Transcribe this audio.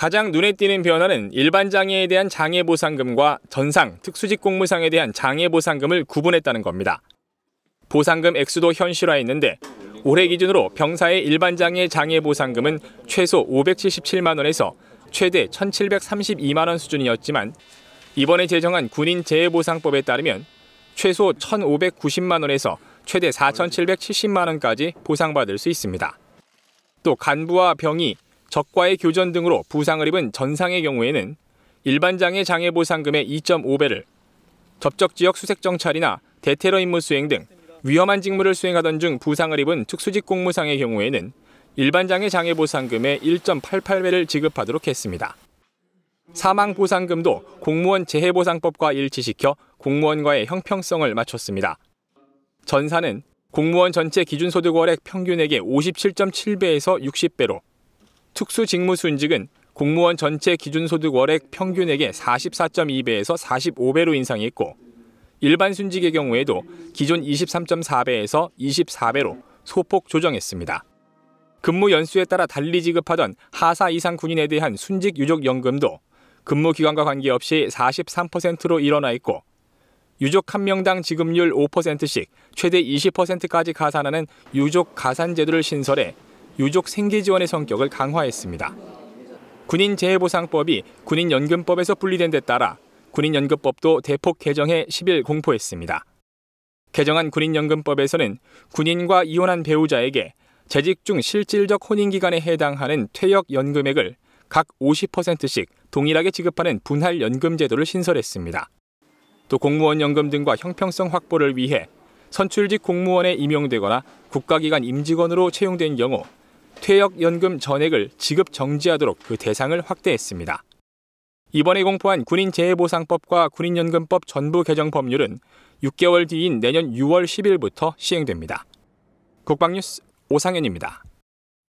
가장 눈에 띄는 변화는 일반 장애에 대한 장애 보상금과 전상, 특수직 공무상에 대한 장애 보상금을 구분했다는 겁니다. 보상금 액수도 현실화했는데 올해 기준으로 병사의 일반 장애 장애 보상금은 최소 577만 원에서 최대 1,732만 원 수준이었지만 이번에 제정한 군인 재해보상법에 따르면 최소 1,590만 원에서 최대 4,770만 원까지 보상받을 수 있습니다. 또 간부와 병이 적과의 교전 등으로 부상을 입은 전상의 경우에는 일반장애 장애 보상금의 2.5배를, 접촉 지역 수색 정찰이나 대테러 임무 수행 등 위험한 직무를 수행하던 중 부상을 입은 특수직 공무상의 경우에는 일반장애 장애 보상금의 1.88배를 지급하도록 했습니다. 사망 보상금도 공무원 재해 보상법과 일치시켜 공무원과의 형평성을 맞췄습니다. 전사는 공무원 전체 기준소득 월액 평균액의 57.7배에서 60배로 특수직무순직은 공무원 전체 기준소득 월액 평균액의 44.2배에서 45배로 인상했고 일반 순직의 경우에도 기존 23.4배에서 24배로 소폭 조정했습니다. 근무 연수에 따라 달리 지급하던 하사 이상 군인에 대한 순직 유족 연금도 근무 기간과 관계없이 43%로 일어나 있고 유족 한 명당 지급률 5%씩 최대 20%까지 가산하는 유족 가산 제도를 신설해 유족 생계 지원의 성격을 강화했습니다. 군인재해보상법이 군인연금법에서 분리된 데 따라 군인연금법도 대폭 개정해 10일 공포했습니다. 개정한 군인연금법에서는 군인과 이혼한 배우자에게 재직 중 실질적 혼인기간에 해당하는 퇴역연금액을 각 50%씩 동일하게 지급하는 분할연금 제도를 신설했습니다. 또 공무원 연금 등과 형평성 확보를 위해 선출직 공무원에 임용되거나 국가기관 임직원으로 채용된 경우 퇴역연금 전액을 지급 정지하도록 그 대상을 확대했습니다. 이번에 공포한 군인재해보상법과 군인연금법 전부 개정 법률은 6개월 뒤인 내년 6월 10일부터 시행됩니다. 국방뉴스 오상현입니다.